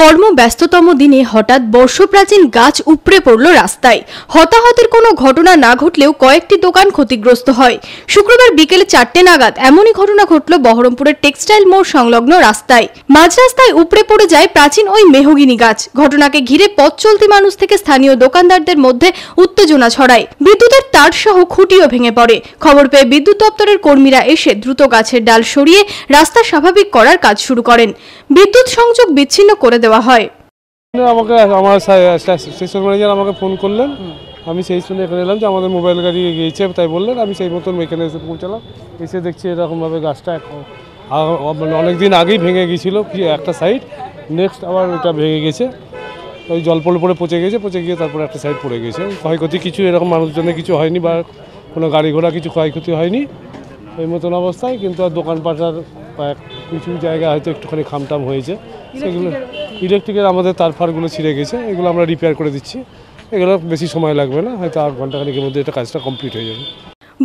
কর্মব্যস্ততম দিনে হঠাৎ বর্ষপ্রাচীন গাছ উপড়ে পড়ল রাস্তায় হতাহতের কোনো ঘটনা না ঘটলেও কয়েকটি দোকান ক্ষতিগ্রস্ত হয় শুক্রবার বিকেল চারটে নাগাদ এমনই ঘটনা ঘটল বহরমপুরের টেক্সটাইল মোড় সংলগ্ন রাস্তায় মাঝ রাস্তায় উপড়ে পড়ে যায় প্রাচীন ওই মেহগিনি গাছ ঘটনাকে ঘিরে পথ চলতি মানুষ থেকে স্থানীয় দোকানদারদের মধ্যে উত্তেজনা ছড়ায় বিদ্যুতের তার সহ খুঁটিও ভেঙে পড়ে খবর পেয়ে বিদ্যুৎ দপ্তরের কর্মীরা এসে দ্রুত গাছের ডাল সরিয়ে রাস্তা স্বাভাবিক করার কাজ শুরু করেন বিদ্যুৎ সংযোগ বিচ্ছিন্ন করে দেওয়া হয় আমাকে আমার স্টেশন ম্যানেজার আমাকে ফোন করলেন আমি সেই শুনে এখানে এলাম যে আমাদের মোবাইল গাড়ি গিয়েছে তাই বললেন আমি সেই মতন এখানে এসে পৌঁছালাম এসে দেখছি এরকমভাবে গাছটা মানে অনেক দিন আগেই ভেঙে গিয়েছিলো একটা সাইড নেক্সট আবার ওটা ভেঙে গেছে ওই জল পড়ে পড়ে পচে গেছে পচে গিয়ে তারপরে একটা সাইড পড়ে গেছে ক্ষয়ক্ষতি কিছু এরকম মানুষজনের কিছু হয়নি বা কোনো গাড়ি ঘোড়া কিছু ক্ষয়ক্ষতি হয়নি এই মতন অবস্থায় কিন্তু আর দোকানপাটার আর কিছু জায়গা হয়তো একটুখানি খামটাম হয়েছে সেগুলো ইলেকট্রিকের আমাদের তার ফারগুলো ছিঁড়ে গেছে এগুলো আমরা রিপেয়ার করে দিচ্ছি এগুলো বেশি সময় লাগবে না হয়তো আধ ঘন্টাখানিকের মধ্যে এটা কাজটা কমপ্লিট হয়ে যাবে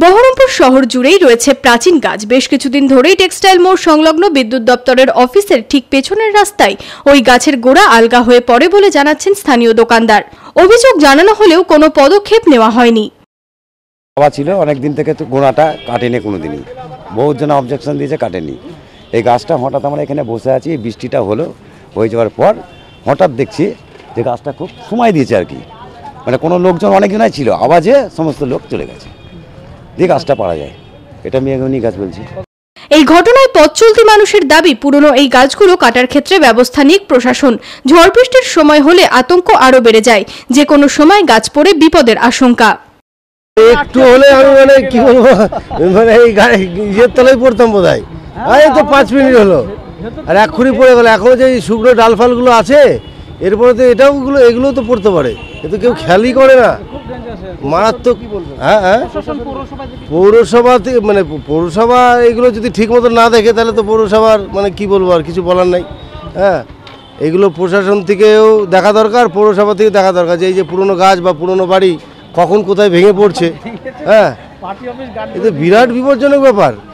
বহরমপুর শহর জুড়েই রয়েছে প্রাচীন গাছ বেশ কিছুদিন ধরেই টেক্সটাইল মোড় সংলগ্ন বিদ্যুৎ দপ্তরের অফিসের ঠিক পেছনের রাস্তায় ওই গাছের গোড়া আলগা হয়ে পড়ে বলে জানাচ্ছেন স্থানীয় দোকানদার অভিযোগ জানানো হলেও কোনো পদক্ষেপ নেওয়া হয়নি বাবা ছিল অনেক দিন থেকে তো গোড়াটা কাটেনি কোনো দিনই জন অবজেকশন দিয়েছে কাটেনি এই গাছটা হঠাৎ আমরা এখানে বসে আছি বৃষ্টিটা হলো হয়ে যাওয়ার পর হঠাৎ দেখছি যে গাছটা খুব সময় দিয়েছে আর কি মানে কোনো লোকজন অনেকজনাই ছিল আওয়াজে সমস্ত লোক চলে গেছে যে গাছটা পারা যায় এটা মেয়েগুনি গাছ বলছি এই ঘটনায় পথ চলতি মানুষের দাবি পুরনো এই গাছগুলো কাটার ক্ষেত্রে ব্যবস্থা নিক প্রশাসন ঝড় বৃষ্টির সময় হলে আতঙ্ক আরও বেড়ে যায় যে কোনো সময় গাছ পড়ে বিপদের আশঙ্কা একটু হলে আমি মানে কি বলবো মানে এই ইয়ের তলায় পড়তাম বোধ হ্যাঁ, এই তো পাঁচ মিনিট হলো আর এক্ষুনি পড়ে গেল এখনও যে শুকনো ডাল ফালগুলো আছে এরপরে তো এটাও এগুলো তো পড়তে পারে এ তো কেউ হ্যাঁ, খেয়ালই করে না মারাত্মক হ্যাঁ হ্যাঁ পৌরসভা মানে পৌরসভা এগুলো যদি ঠিক মতো না দেখে তাহলে তো পৌরসভার মানে কি বলবো আর কিছু বলার নাই হ্যাঁ এগুলো প্রশাসন থেকেও দেখা দরকার পৌরসভা থেকে দেখা দরকার যে এই যে পুরনো গাছ বা পুরনো বাড়ি কখন কোথায় ভেঙে পড়ছে হ্যাঁ এ তো বিরাট বিপজ্জনক ব্যাপার